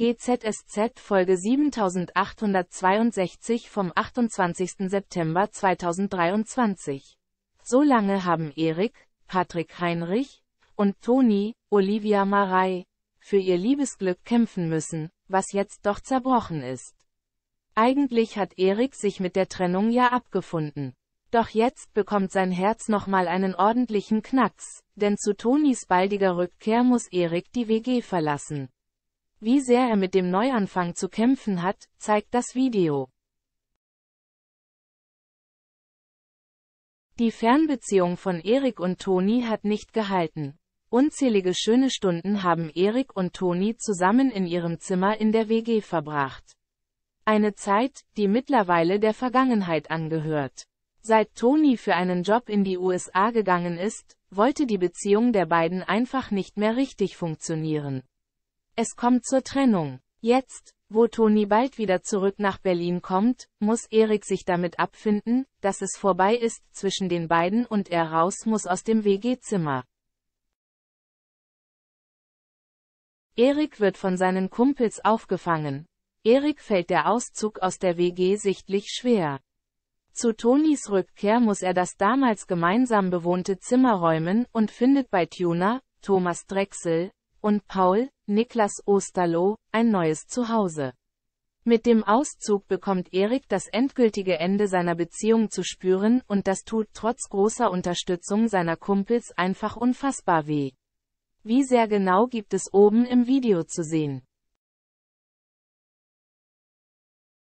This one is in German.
GZSZ Folge 7862 vom 28. September 2023. So lange haben Erik, Patrick Heinrich und Toni, Olivia Marei, für ihr Liebesglück kämpfen müssen, was jetzt doch zerbrochen ist. Eigentlich hat Erik sich mit der Trennung ja abgefunden. Doch jetzt bekommt sein Herz nochmal einen ordentlichen Knacks, denn zu Tonis baldiger Rückkehr muss Erik die WG verlassen. Wie sehr er mit dem Neuanfang zu kämpfen hat, zeigt das Video. Die Fernbeziehung von Erik und Toni hat nicht gehalten. Unzählige schöne Stunden haben Erik und Toni zusammen in ihrem Zimmer in der WG verbracht. Eine Zeit, die mittlerweile der Vergangenheit angehört. Seit Toni für einen Job in die USA gegangen ist, wollte die Beziehung der beiden einfach nicht mehr richtig funktionieren. Es kommt zur Trennung. Jetzt, wo Toni bald wieder zurück nach Berlin kommt, muss Erik sich damit abfinden, dass es vorbei ist zwischen den beiden und er raus muss aus dem WG-Zimmer. Erik wird von seinen Kumpels aufgefangen. Erik fällt der Auszug aus der WG sichtlich schwer. Zu Tonis Rückkehr muss er das damals gemeinsam bewohnte Zimmer räumen und findet bei Tuna, Thomas Drechsel, und Paul, Niklas Osterloh, ein neues Zuhause. Mit dem Auszug bekommt Erik das endgültige Ende seiner Beziehung zu spüren und das tut trotz großer Unterstützung seiner Kumpels einfach unfassbar weh. Wie sehr genau gibt es oben im Video zu sehen.